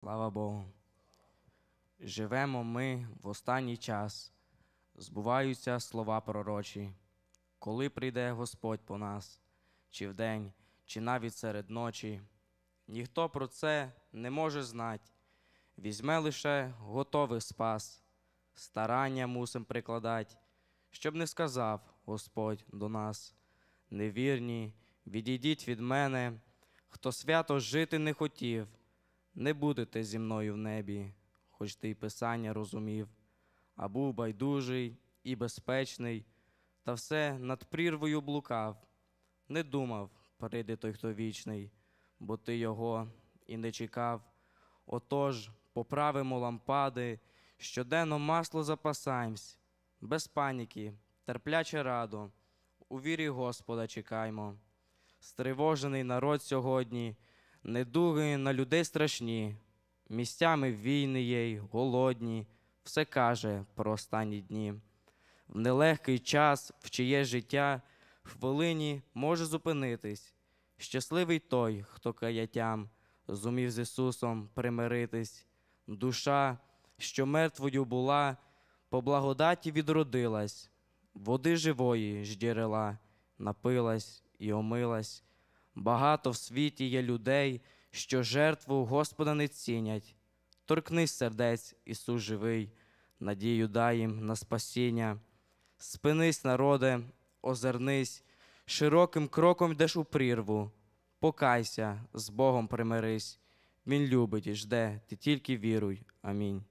Слава Богу. Живемо ми в останній час, збуваються слова пророчі, коли прийде Господь по нас, чи вдень, чи навіть серед ночі. Ніхто про це не може знати, візьме лише готових спас, старання мусим прикладати, щоб не сказав Господь до нас. Невірні, відійдіть від мене, хто свято жити не хотів. Не будете зі мною в небі, хоч ти й писання розумів, а був байдужий і безпечний, та все над прірвою блукав, не думав, прийде той, хто вічний, бо ти його і не чекав. Отож, поправимо лампади, щоденно масло запасаємсь, без паніки, терпляче радо, у вірі Господа чекаймо. Стривожений народ сьогодні недуги на людей страшні, місцями війни є й голодні, все каже про останні дні. В нелегкий час, в чиє життя, хвилині може зупинитись. Щасливий той, хто каятям зумів з Ісусом примиритись, душа, що мертвою була, по благодаті відродилась, води живої ж джерела, напилась і омилась. Багато в світі є людей, що жертву Господа не цінять. Торкнись сердець, Ісус живий, надію дай їм на спасіння. Спинись, народе, озирнись, широким кроком йдеш у прірву, покайся, з Богом примирись. Він любить і жде, ти тільки віруй. Амінь.